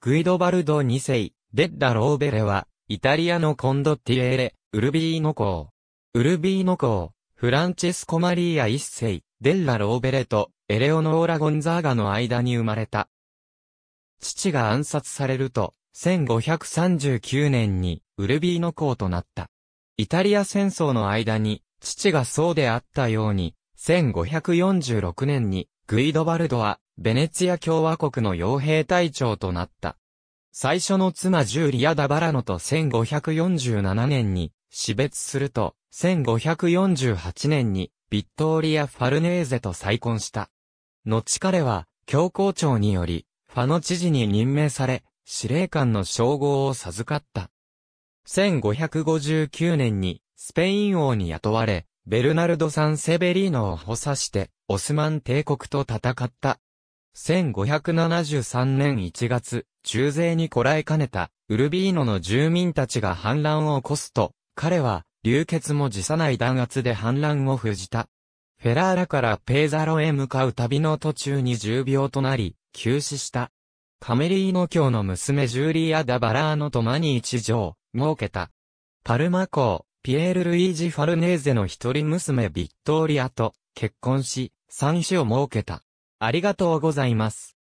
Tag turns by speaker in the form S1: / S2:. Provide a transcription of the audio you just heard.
S1: グイドバルド2世、デッダ・ローベレは、イタリアのコンドッティエーレ、ウルビーノ公。ウルビーノ公、フランチェスコ・マリーア1世、デッラ・ローベレと、エレオノーラ・ゴンザーガの間に生まれた。父が暗殺されると、1539年に、ウルビーノ公となった。イタリア戦争の間に、父がそうであったように、1546年に、グイドバルドは、ベネツィア共和国の傭兵隊長となった。最初の妻ジューリア・ダバラノと1547年に死別すると、1548年にビットーリア・ファルネーゼと再婚した。後彼は、教皇庁により、ファの知事に任命され、司令官の称号を授かった。1559年に、スペイン王に雇われ、ベルナルド・サン・セベリーノを補佐して、オスマン帝国と戦った。1573年1月、中勢にこらえかねた、ウルビーノの住民たちが反乱を起こすと、彼は、流血も辞さない弾圧で反乱を封じた。フェラーラからペーザロへ向かう旅の途中に重病となり、急死した。カメリーノ教の娘ジューリア・ダ・バラーノとマニー一条、設けた。パルマ公、ピエール・ルイージ・ファルネーゼの一人娘ビットーリアと結婚し、三子を設けた。ありがとうございます。